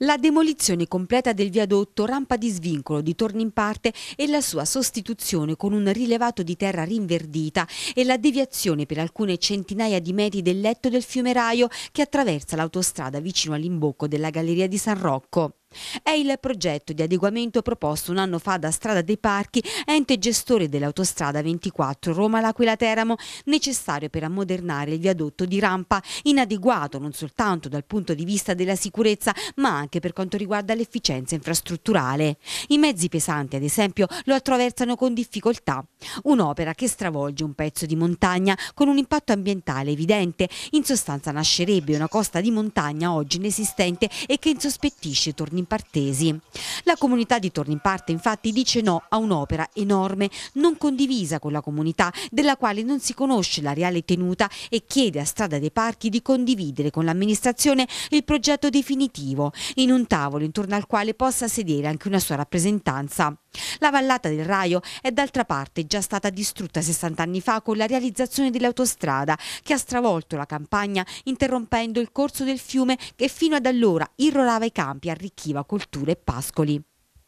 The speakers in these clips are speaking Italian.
La demolizione completa del viadotto, rampa di svincolo di torno in parte e la sua sostituzione con un rilevato di terra rinverdita e la deviazione per alcune centinaia di metri del letto del fiumeraio che attraversa l'autostrada vicino all'imbocco della Galleria di San Rocco. È il progetto di adeguamento proposto un anno fa da Strada dei Parchi, ente gestore dell'autostrada 24 Roma-L'Aquila-Teramo, necessario per ammodernare il viadotto di rampa, inadeguato non soltanto dal punto di vista della sicurezza, ma anche per quanto riguarda l'efficienza infrastrutturale. I mezzi pesanti, ad esempio, lo attraversano con difficoltà. Un'opera che stravolge un pezzo di montagna con un impatto ambientale evidente. In sostanza nascerebbe una costa di montagna oggi inesistente e che insospettisce tornare Tornimpartesi. La comunità di Torni Parte infatti dice no a un'opera enorme, non condivisa con la comunità, della quale non si conosce la reale tenuta e chiede a Strada dei Parchi di condividere con l'amministrazione il progetto definitivo, in un tavolo intorno al quale possa sedere anche una sua rappresentanza. La vallata del Raio è d'altra parte già stata distrutta 60 anni fa con la realizzazione dell'autostrada che ha stravolto la campagna interrompendo il corso del fiume che fino ad allora irrorava i campi arricchiti Cooperativa Colture Pascoli.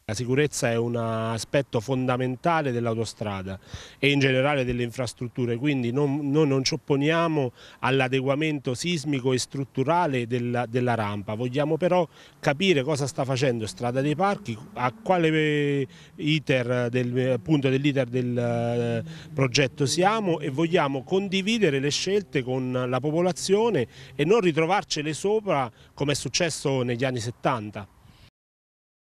La sicurezza è un aspetto fondamentale dell'autostrada e in generale delle infrastrutture, quindi non, noi non ci opponiamo all'adeguamento sismico e strutturale della, della, rampa, vogliamo però capire cosa sta facendo Strada dei Parchi, a quale eh, iter del, punto dell'iter del eh, progetto siamo e vogliamo condividere le scelte con la popolazione e non ritrovarcele sopra come è successo negli anni 70.